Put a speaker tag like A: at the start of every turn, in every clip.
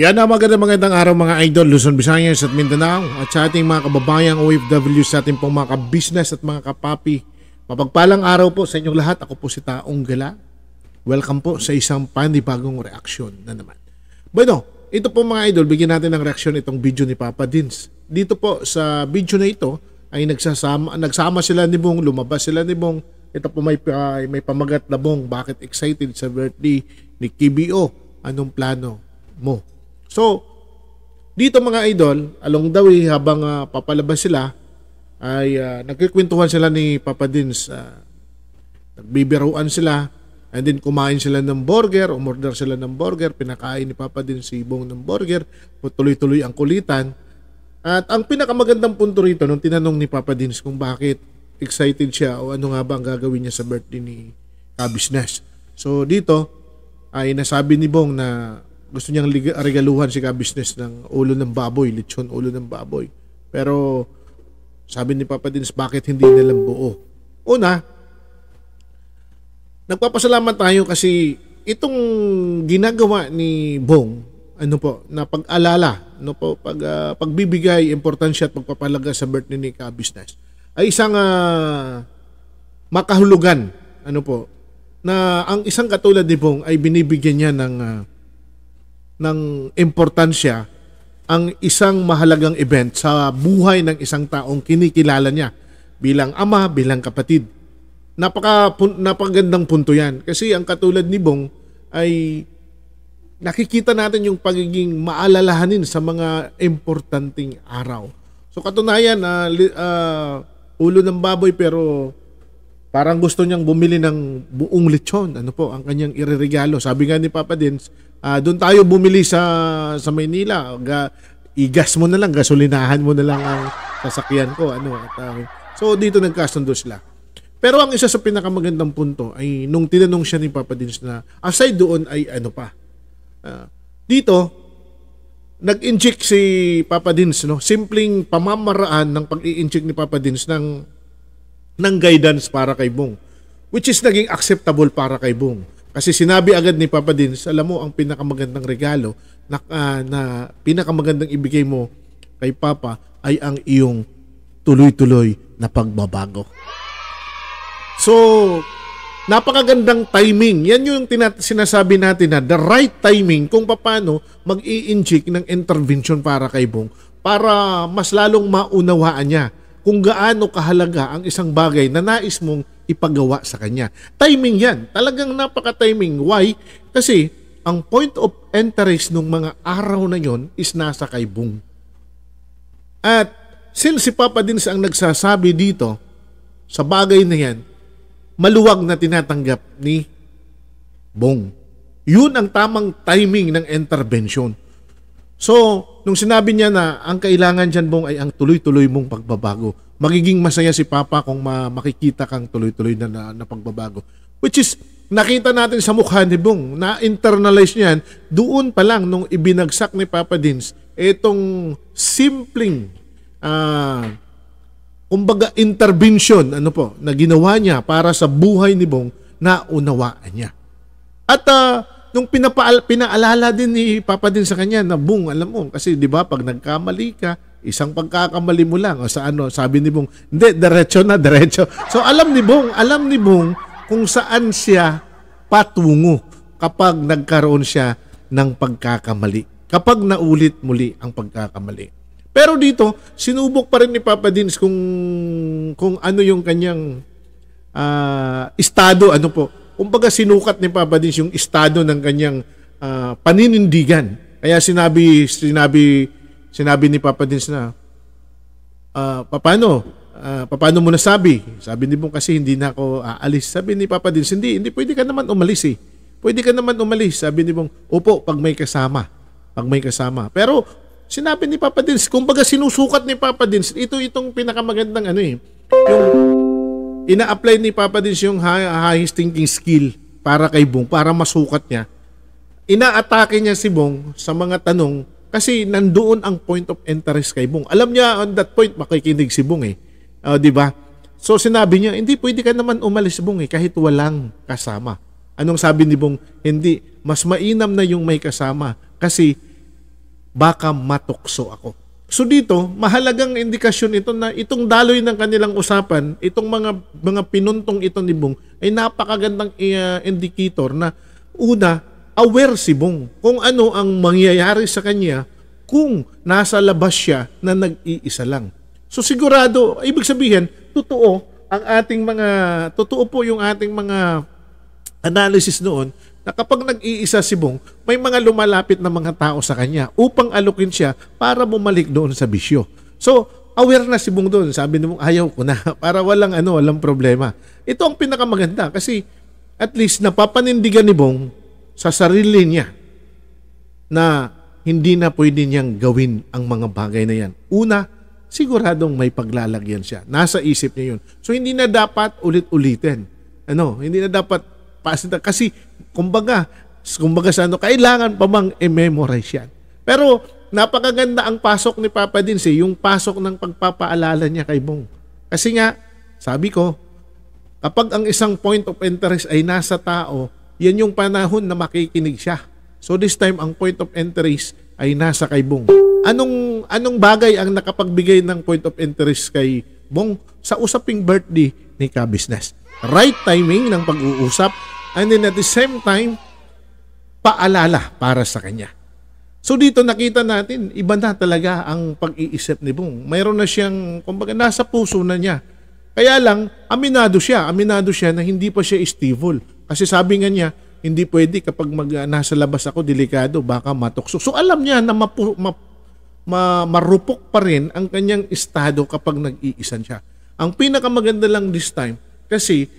A: Yan na magandang magandang araw mga idol, Luzon, Visayas at Mindanao at sa ating mga kababayang OFW sa ating pong mga kabisnes at mga kapapi. Mapagpalang araw po sa inyong lahat. Ako po si Taong Gala. Welcome po sa isang panibagong reaksyon na naman. Bueno, ito po mga idol, bigyan natin ng reaksyon itong video ni Papa Dins. Dito po sa video na ito ay nagsasama, nagsama sila ni Bong, lumabas sila ni Bong. Ito po may, uh, may pamagat na Bong, bakit excited sa birthday ni KBO? Anong plano mo So, dito mga idol, along the way habang uh, papalabas sila ay uh, nagkikwentuhan sila ni Papa Dins. Uh, nagbibiruan sila and then kumain sila ng burger, umorder sila ng burger, pinakain ni Papa Dins si Bong ng burger, tuloy-tuloy ang kulitan. At ang pinakamagandang punto rito nung tinanong ni Papa Dins kung bakit excited siya o ano nga ba ang gagawin niya sa birthday ni Kabisnes. So dito ay nasabi ni Bong na gusto niyang liga, regaluhan si ka-business ng ulo ng baboy, lechon ulo ng baboy. Pero sabi ni Papa Dins, bakit hindi nilang buo? Una, nagpapasalamat tayo kasi itong ginagawa ni Bong ano po na pag-alala no po pag uh, pagbibigay importansya at pagpapalaga sa birthday ni Ka Business ay isang uh, makahulugan ano po na ang isang katulad ni Bong ay binibigyan niya ng uh, ng importansya ang isang mahalagang event sa buhay ng isang taong kinikilala niya bilang ama, bilang kapatid. Napaka, napagandang punto yan. Kasi ang katulad ni Bong ay nakikita natin yung pagiging maalalahanin sa mga importanting araw. So katunayan, uh, uh, ulo ng baboy pero Parang gusto niyang bumili ng buong lechon. Ano po ang kanyang ireregalo? Sabi nga ni Papa Dins, uh, doon tayo bumili sa sa Maynila. Ga, igas mo na lang, gasolinahan mo na lang ang sasakyan ko. Ano, at, uh, so dito nagkasundo sila. Pero ang isa sa pinakamagandang punto ay nung tinanong siya ni Papa Dins na aside doon ay ano pa. Uh, dito, nag-inject si Papa Dins, no? simpleng pamamaraan ng pag-i-inject ni Papa Dins ng ng guidance para kay Bong. Which is naging acceptable para kay Bong. Kasi sinabi agad ni Papa Dins, alam mo, ang pinakamagandang regalo na, uh, na pinakamagandang ibigay mo kay Papa ay ang iyong tuloy-tuloy na pagbabago. So, napakagandang timing. Yan yung tinat- sinasabi natin na the right timing kung paano mag i ng intervention para kay Bong para mas lalong maunawaan niya kung gaano kahalaga ang isang bagay na nais mong ipagawa sa kanya. Timing yan. Talagang napaka-timing. Why? Kasi ang point of interest ng mga araw na yon is nasa kay Bung. At since si Papa din ang nagsasabi dito sa bagay na yan, maluwag na tinatanggap ni Bong. Yun ang tamang timing ng intervention. So, nung sinabi niya na ang kailangan dyan bong ay ang tuloy-tuloy mong pagbabago. Magiging masaya si Papa kung ma- makikita kang tuloy-tuloy na, na, na pagbabago. Which is, nakita natin sa mukha ni Bong, na-internalize niyan, doon pa lang nung ibinagsak ni Papa Dins, itong simpleng, uh, kumbaga intervention, ano po, na ginawa niya para sa buhay ni Bong, na unawaan niya. At uh, nung pinapaal, pinaalala din ni Papa din sa kanya na Bung, alam mo, kasi di ba pag nagkamali ka, isang pagkakamali mo lang o sa ano, sabi ni Bong hindi, diretso na, diretso. So alam ni Bong alam ni Bong kung saan siya patungo kapag nagkaroon siya ng pagkakamali. Kapag naulit muli ang pagkakamali. Pero dito, sinubok pa rin ni Papa Dins kung kung ano yung kanyang uh, estado, ano po, kumbaga sinukat ni Papa Dins yung estado ng kanyang uh, paninindigan. Kaya sinabi sinabi sinabi ni Papa Dins na uh, ah, paano uh, ah, paano mo nasabi? Sabi ni Bong kasi hindi na ako aalis. Sabi ni Papa Dins, hindi, hindi pwede ka naman umalis eh. Pwede ka naman umalis. Sabi ni Bong, opo, pag may kasama. Pag may kasama. Pero sinabi ni Papa Dins, kumbaga sinusukat ni Papa Dins, ito itong pinakamagandang ano eh, yung Ina-apply ni Papa din yung highest thinking skill para kay Bong, para masukat niya. Inaatake niya si Bong sa mga tanong kasi nandoon ang point of interest kay Bong. Alam niya on that point makikinig si Bong eh. Uh, 'di ba? So sinabi niya, hindi pwede ka naman umalis si Bong eh kahit walang kasama. Anong sabi ni Bong? Hindi, mas mainam na yung may kasama kasi baka matukso ako. So dito, mahalagang indikasyon ito na itong daloy ng kanilang usapan, itong mga mga pinuntong ito ni Bong ay napakagandang uh, indicator na una, aware si Bong kung ano ang mangyayari sa kanya kung nasa labas siya na nag-iisa lang. So sigurado, ibig sabihin, totoo ang ating mga totoo po yung ating mga analysis noon na kapag nag-iisa si Bong, may mga lumalapit na mga tao sa kanya upang alukin siya para bumalik doon sa bisyo. So, aware na si Bong doon. Sabi ni Bong, ayaw ko na para walang ano, walang problema. Ito ang pinakamaganda kasi at least napapanindigan ni Bong sa sarili niya na hindi na pwede niyang gawin ang mga bagay na yan. Una, siguradong may paglalagyan siya. Nasa isip niya yun. So, hindi na dapat ulit-ulitin. Ano, hindi na dapat kasi Kumbaga, kumbaga sa ano, kailangan pa mang i-memorize yan. Pero napakaganda ang pasok ni Papa Dins eh, yung pasok ng pagpapaalala niya kay Bong. Kasi nga, sabi ko, kapag ang isang point of interest ay nasa tao, yan yung panahon na makikinig siya. So this time, ang point of interest ay nasa kay Bong. Anong, anong bagay ang nakapagbigay ng point of interest kay Bong sa usaping birthday ni Ka Right timing ng pag-uusap, and then at the same time, paalala para sa kanya. So dito nakita natin, iba na talaga ang pag-iisip ni Bong. Mayroon na siyang, kumbaga, nasa puso na niya. Kaya lang, aminado siya. Aminado siya na hindi pa siya stable. Kasi sabi nga niya, hindi pwede kapag mag, ah, nasa labas ako, delikado, baka matukso. So alam niya na mapu, ma, ma, marupok pa rin ang kanyang estado kapag nag-iisan siya. Ang pinakamaganda lang this time, kasi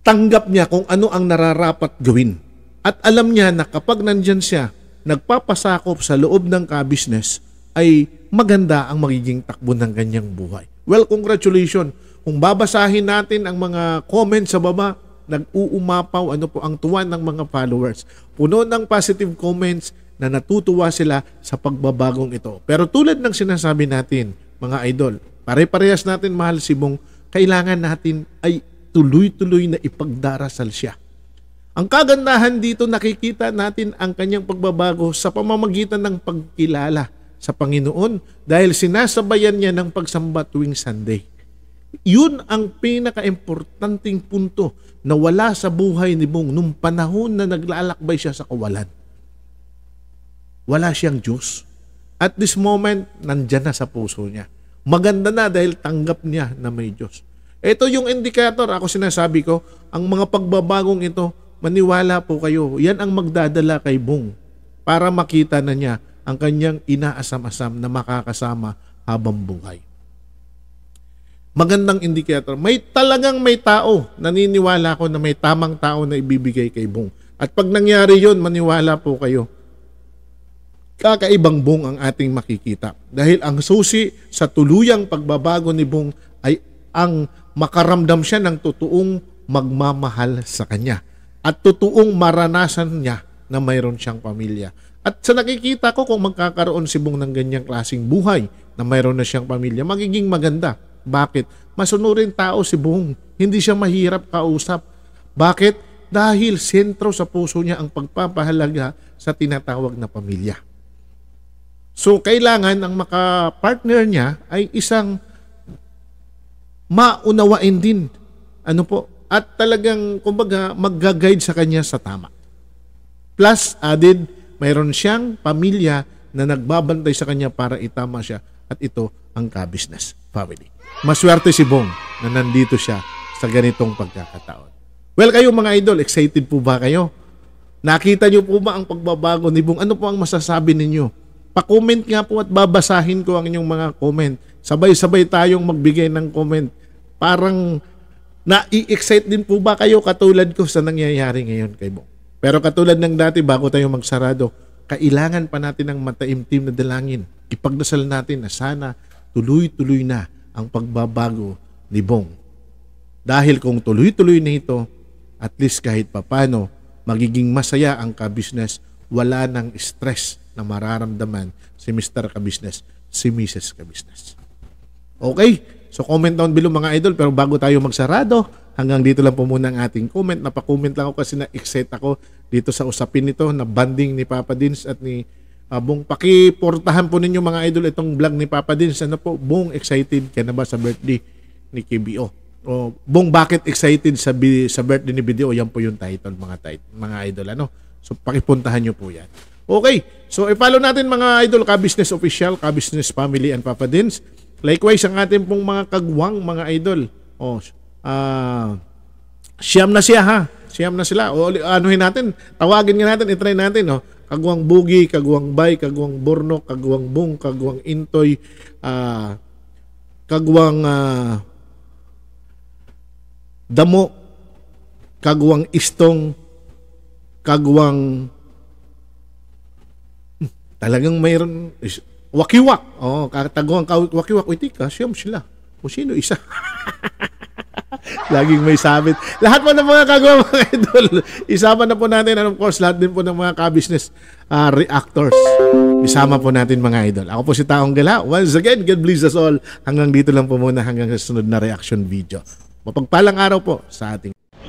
A: tanggap niya kung ano ang nararapat gawin. At alam niya na kapag nandyan siya, nagpapasakop sa loob ng ka-business, ay maganda ang magiging takbo ng kanyang buhay. Well, congratulations. Kung babasahin natin ang mga comments sa baba, nag-uumapaw ano po ang tuwa ng mga followers. Puno ng positive comments na natutuwa sila sa pagbabagong ito. Pero tulad ng sinasabi natin, mga idol, pare-parehas natin mahal si Bong, kailangan natin ay tuloy-tuloy na ipagdarasal siya. Ang kagandahan dito nakikita natin ang kanyang pagbabago sa pamamagitan ng pagkilala sa Panginoon dahil sinasabayan niya ng pagsamba tuwing Sunday. Yun ang pinaka-importanting punto na wala sa buhay ni Bong nung panahon na naglalakbay siya sa kawalan. Wala siyang Diyos. At this moment, nandyan na sa puso niya. Maganda na dahil tanggap niya na may Diyos. Ito yung indicator, ako sinasabi ko, ang mga pagbabagong ito, maniwala po kayo, yan ang magdadala kay Bung para makita na niya ang kanyang inaasam-asam na makakasama habang buhay. Magandang indicator. May talagang may tao. Naniniwala ko na may tamang tao na ibibigay kay Bung. At pag nangyari yon maniwala po kayo, kakaibang Bung ang ating makikita. Dahil ang susi sa tuluyang pagbabago ni Bung ay ang makaramdam siya ng totoong magmamahal sa kanya at totoong maranasan niya na mayroon siyang pamilya. At sa nakikita ko kung magkakaroon si Bong ng ganyang klasing buhay na mayroon na siyang pamilya, magiging maganda. Bakit? Masunurin tao si Bong. Hindi siya mahirap kausap. Bakit? Dahil sentro sa puso niya ang pagpapahalaga sa tinatawag na pamilya. So kailangan ang makapartner niya ay isang maunawain din. Ano po? At talagang, kumbaga, mag-guide sa kanya sa tama. Plus, added, mayroon siyang pamilya na nagbabantay sa kanya para itama siya at ito ang ka-business family. Maswerte si Bong na nandito siya sa ganitong pagkakataon. Well, kayo mga idol, excited po ba kayo? Nakita niyo po ba ang pagbabago ni Bong? Ano po ang masasabi ninyo? Pa-comment nga po at babasahin ko ang inyong mga comment. Sabay-sabay tayong magbigay ng comment Parang nai excite din po ba kayo katulad ko sa nangyayari ngayon kay Bong? Pero katulad ng dati bago tayo magsarado, kailangan pa natin ng mataimtim na dalangin. Ipagdasal natin na sana tuloy-tuloy na ang pagbabago ni Bong. Dahil kung tuloy-tuloy na ito, at least kahit papano, magiging masaya ang kabisnes. Wala ng stress na mararamdaman si Mr. Kabisnes, si Mrs. Kabisnes. Okay? So comment down below mga idol pero bago tayo magsarado, hanggang dito lang po muna ang ating comment. Napa-comment lang ako kasi na-excite ako dito sa usapin nito na banding ni Papa Dins at ni uh, Bong. Pakiportahan po ninyo mga idol itong vlog ni Papa Dins. Ano po, Bong, excited ka na ba sa birthday ni KBO? O Bong, bakit excited sa, sa birthday ni BDO? Yan po yung title mga, title, mga idol. Ano? So pakipuntahan nyo po yan. Okay, so i-follow natin mga idol, ka-business official, ka-business family and Papa Dins. Likewise, ang ating pong mga kagwang mga idol. Oh, uh, siyam na siya ha. Siyam na sila. O anuhin natin, tawagin nga natin, I-try natin. Oh. Kagwang Bugi, Kagwang Bay, Kagwang Borno, Kagwang Bung, Kagwang Intoy, uh, Kagwang uh, Damo, Kagwang Istong, Kagwang Talagang mayroon, is, wakiwak. Oh, kataguan ka wakiwak. Uy, ka, siyam sila. O sino isa. Laging may sabit. Lahat po ng mga kagawa mga idol, isama na po natin and of course lahat din po ng mga ka-business uh, reactors. Isama po natin mga idol. Ako po si Taong Gala. Once again, God bless us all. Hanggang dito lang po muna hanggang sa sunod na reaction video. Mapagpalang araw po sa ating